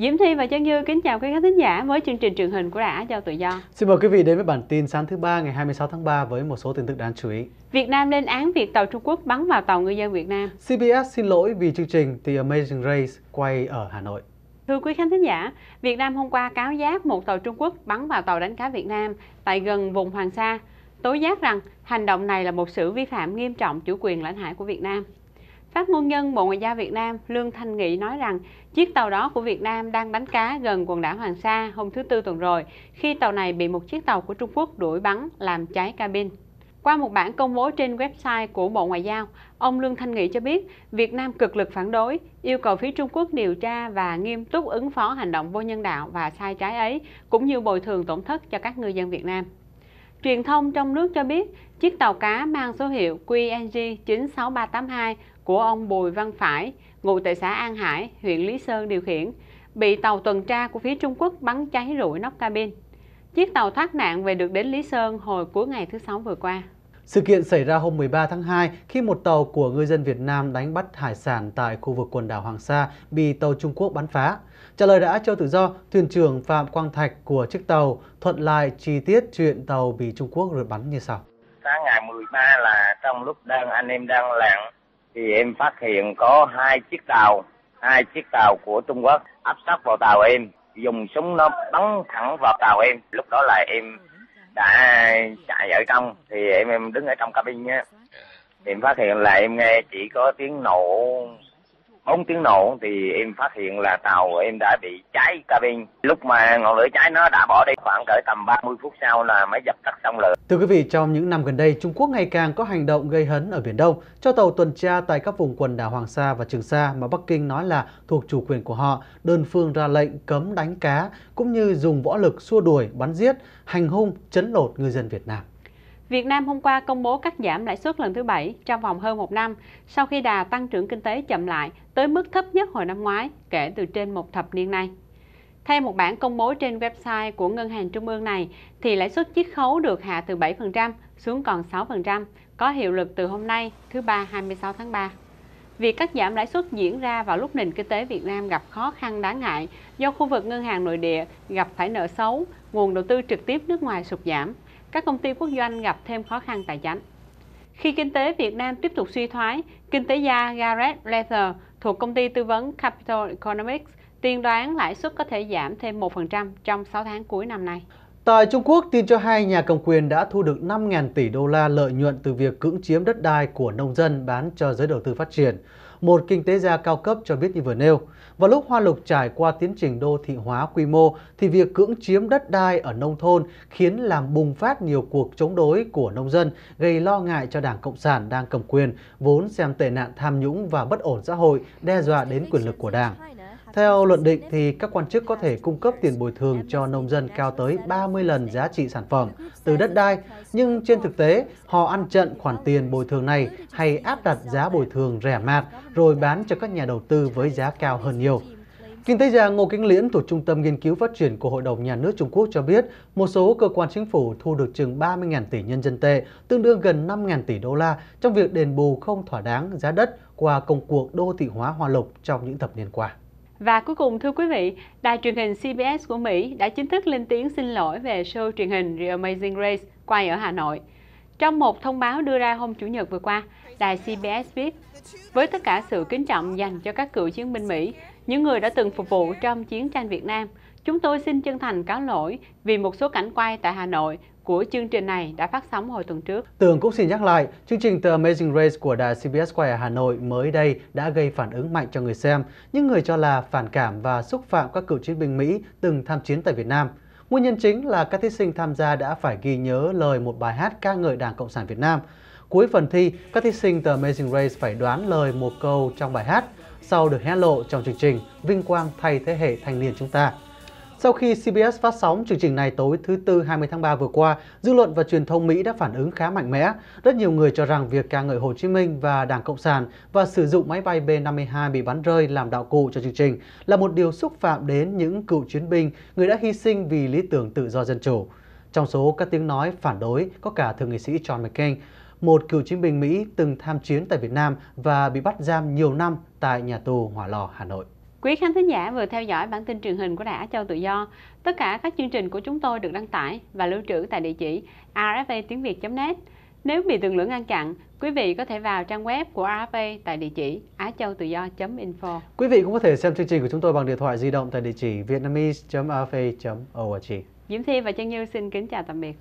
Diễm Thi và Trang Như kính chào quý khán thính giả với chương trình truyền hình của Đài Á Châu Tự Do. Xin mời quý vị đến với bản tin sáng thứ ba ngày 26 tháng 3 với một số tin tức đáng chú ý. Việt Nam lên án việc tàu Trung Quốc bắn vào tàu ngư dân Việt Nam. CBS xin lỗi vì chương trình The Amazing Race quay ở Hà Nội. Thưa quý khán thính giả, Việt Nam hôm qua cáo giác một tàu Trung Quốc bắn vào tàu đánh cá Việt Nam tại gần vùng Hoàng Sa, tố giác rằng hành động này là một sự vi phạm nghiêm trọng chủ quyền lãnh hải của Việt Nam. Phát ngôn nhân Bộ Ngoại giao Việt Nam Lương Thanh Nghị nói rằng chiếc tàu đó của Việt Nam đang đánh cá gần quần đảo Hoàng Sa hôm thứ Tư tuần rồi khi tàu này bị một chiếc tàu của Trung Quốc đuổi bắn làm cháy cabin. Qua một bản công bố trên website của Bộ Ngoại giao, ông Lương Thanh Nghị cho biết Việt Nam cực lực phản đối, yêu cầu phía Trung Quốc điều tra và nghiêm túc ứng phó hành động vô nhân đạo và sai trái ấy, cũng như bồi thường tổn thất cho các người dân Việt Nam. Truyền thông trong nước cho biết, chiếc tàu cá mang số hiệu QNG 96382 của ông Bùi Văn Phải, ngụ tại xã An Hải, huyện Lý Sơn điều khiển, bị tàu tuần tra của phía Trung Quốc bắn cháy rụi nóc cabin. Chiếc tàu thoát nạn về được đến Lý Sơn hồi cuối ngày thứ Sáu vừa qua. Sự kiện xảy ra hôm 13 tháng 2 khi một tàu của ngư dân Việt Nam đánh bắt hải sản tại khu vực quần đảo Hoàng Sa bị tàu Trung Quốc bắn phá. Trả lời đã cho tự do, thuyền trưởng Phạm Quang Thạch của chiếc tàu thuận lại chi tiết chuyện tàu bị Trung Quốc rượt bắn như sau. Sáng ngày 13 là trong lúc đang anh em đang lặng thì em phát hiện có hai chiếc tàu hai chiếc tàu của trung quốc áp sát vào tàu em dùng súng nó bắn thẳng vào tàu em lúc đó là em đã chạy ở trong thì em em đứng ở trong cabin nhé em phát hiện là em nghe chỉ có tiếng nổ ống tiếng nổ thì em phát hiện là tàu của em đã bị cháy cabin. Lúc mà ngọn lửa cháy nó đã bỏ đi khoảng cỡ tầm 30 phút sau là mới dập tắt xong lửa. Thưa quý vị, trong những năm gần đây, Trung Quốc ngày càng có hành động gây hấn ở Biển Đông cho tàu tuần tra tại các vùng quần đảo Hoàng Sa và Trường Sa mà Bắc Kinh nói là thuộc chủ quyền của họ, đơn phương ra lệnh cấm đánh cá cũng như dùng võ lực xua đuổi, bắn giết, hành hung, chấn lột người dân Việt Nam. Việt Nam hôm qua công bố cắt giảm lãi suất lần thứ bảy trong vòng hơn một năm sau khi đà tăng trưởng kinh tế chậm lại tới mức thấp nhất hồi năm ngoái kể từ trên một thập niên nay. Theo một bản công bố trên website của Ngân hàng Trung ương này, thì lãi suất chiết khấu được hạ từ 7% xuống còn 6%, có hiệu lực từ hôm nay, thứ Ba 26 tháng 3. Việc cắt giảm lãi suất diễn ra vào lúc nền kinh tế Việt Nam gặp khó khăn đáng ngại do khu vực ngân hàng nội địa gặp phải nợ xấu, nguồn đầu tư trực tiếp nước ngoài sụt giảm – các công ty quốc doanh gặp thêm khó khăn tài chính. Khi kinh tế Việt Nam tiếp tục suy thoái, kinh tế gia Gareth Leather thuộc công ty tư vấn Capital Economics tiên đoán lãi suất có thể giảm thêm 1% trong 6 tháng cuối năm nay. Tại Trung Quốc, tin cho hay nhà cầm quyền đã thu được 5.000 tỷ đô la lợi nhuận từ việc cưỡng chiếm đất đai của nông dân bán cho giới đầu tư phát triển một kinh tế gia cao cấp cho biết như vừa nêu. Vào lúc Hoa Lục trải qua tiến trình đô thị hóa quy mô thì việc cưỡng chiếm đất đai ở nông thôn khiến làm bùng phát nhiều cuộc chống đối của nông dân, gây lo ngại cho Đảng Cộng sản đang cầm quyền, vốn xem tệ nạn tham nhũng và bất ổn xã hội đe dọa đến quyền lực của Đảng. Theo luận định thì các quan chức có thể cung cấp tiền bồi thường cho nông dân cao tới 30 lần giá trị sản phẩm từ đất đai, nhưng trên thực tế họ ăn trận khoản tiền bồi thường này hay áp đặt giá bồi thường rẻ mạt rồi bán cho các nhà đầu tư với giá cao hơn nhiều. Kinh tế gia Ngô Kính Liễn thuộc Trung tâm Nghiên cứu Phát triển của Hội đồng Nhà nước Trung Quốc cho biết, một số cơ quan chính phủ thu được chừng 30.000 tỷ nhân dân tệ, tương đương gần 5.000 tỷ đô la trong việc đền bù không thỏa đáng giá đất qua công cuộc đô thị hóa Hoa Lục trong những thập niên qua. Và cuối cùng thưa quý vị, đài truyền hình CBS của Mỹ đã chính thức lên tiếng xin lỗi về show truyền hình The Amazing Race quay ở Hà Nội. Trong một thông báo đưa ra hôm Chủ nhật vừa qua, đài CBS viết, với tất cả sự kính trọng dành cho các cựu chiến binh Mỹ, những người đã từng phục vụ trong chiến tranh Việt Nam, chúng tôi xin chân thành cáo lỗi vì một số cảnh quay tại Hà Nội của chương trình này đã phát sóng hồi tuần trước. Tường cũng xin nhắc lại, chương trình The Amazing Race của đài CBS Choir Hà Nội mới đây đã gây phản ứng mạnh cho người xem. Những người cho là phản cảm và xúc phạm các cựu chiến binh Mỹ từng tham chiến tại Việt Nam. Nguyên nhân chính là các thí sinh tham gia đã phải ghi nhớ lời một bài hát ca ngợi Đảng Cộng sản Việt Nam. Cuối phần thi, các thí sinh The Amazing Race phải đoán lời một câu trong bài hát, sau được hé lộ trong chương trình Vinh Quang thay thế hệ thanh niên chúng ta. Sau khi CBS phát sóng chương trình này tối thứ Tư 20 tháng 3 vừa qua, dư luận và truyền thông Mỹ đã phản ứng khá mạnh mẽ. Rất nhiều người cho rằng việc ca ngợi Hồ Chí Minh và Đảng Cộng sản và sử dụng máy bay B-52 bị bắn rơi làm đạo cụ cho chương trình là một điều xúc phạm đến những cựu chiến binh, người đã hy sinh vì lý tưởng tự do dân chủ. Trong số các tiếng nói phản đối có cả thượng nghị sĩ John McCain, một cựu chiến binh Mỹ từng tham chiến tại Việt Nam và bị bắt giam nhiều năm tại nhà tù Hỏa Lò, Hà Nội. Quý khán thính giả vừa theo dõi bản tin truyền hình của Đài Á Châu Tự Do. Tất cả các chương trình của chúng tôi được đăng tải và lưu trữ tại địa chỉ rfa tiếng net Nếu bị tường lửa ngăn chặn, quý vị có thể vào trang web của RFA tại địa chỉ achautuydo.info. Quý vị cũng có thể xem chương trình của chúng tôi bằng điện thoại di động tại địa chỉ vietnamese.rfa.org. Diễm Thi và Trang Như xin kính chào tạm biệt.